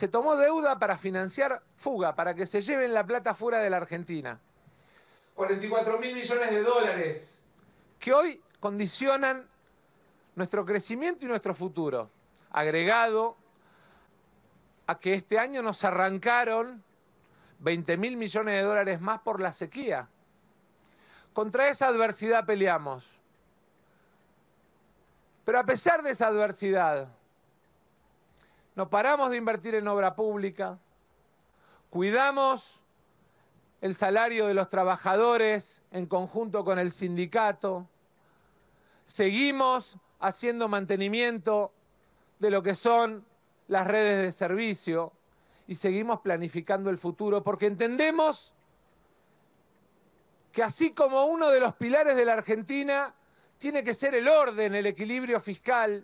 se tomó deuda para financiar fuga, para que se lleven la plata fuera de la Argentina. 44 mil millones de dólares. Que hoy condicionan nuestro crecimiento y nuestro futuro. Agregado a que este año nos arrancaron 20 mil millones de dólares más por la sequía. Contra esa adversidad peleamos. Pero a pesar de esa adversidad, no paramos de invertir en obra pública, cuidamos el salario de los trabajadores en conjunto con el sindicato, seguimos haciendo mantenimiento de lo que son las redes de servicio y seguimos planificando el futuro porque entendemos que así como uno de los pilares de la Argentina tiene que ser el orden, el equilibrio fiscal,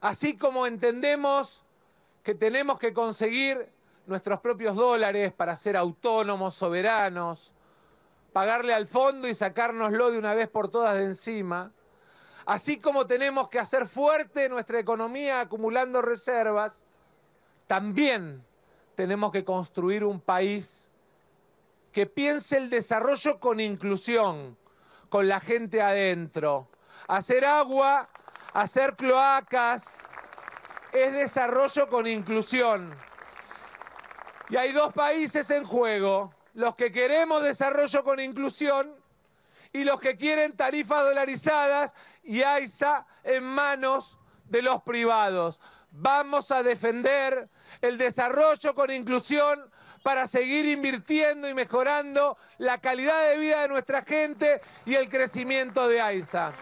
Así como entendemos que tenemos que conseguir nuestros propios dólares para ser autónomos, soberanos, pagarle al fondo y sacárnoslo de una vez por todas de encima, así como tenemos que hacer fuerte nuestra economía acumulando reservas, también tenemos que construir un país que piense el desarrollo con inclusión, con la gente adentro, hacer agua Hacer cloacas es desarrollo con inclusión. Y hay dos países en juego, los que queremos desarrollo con inclusión y los que quieren tarifas dolarizadas y AISA en manos de los privados. Vamos a defender el desarrollo con inclusión para seguir invirtiendo y mejorando la calidad de vida de nuestra gente y el crecimiento de AISA.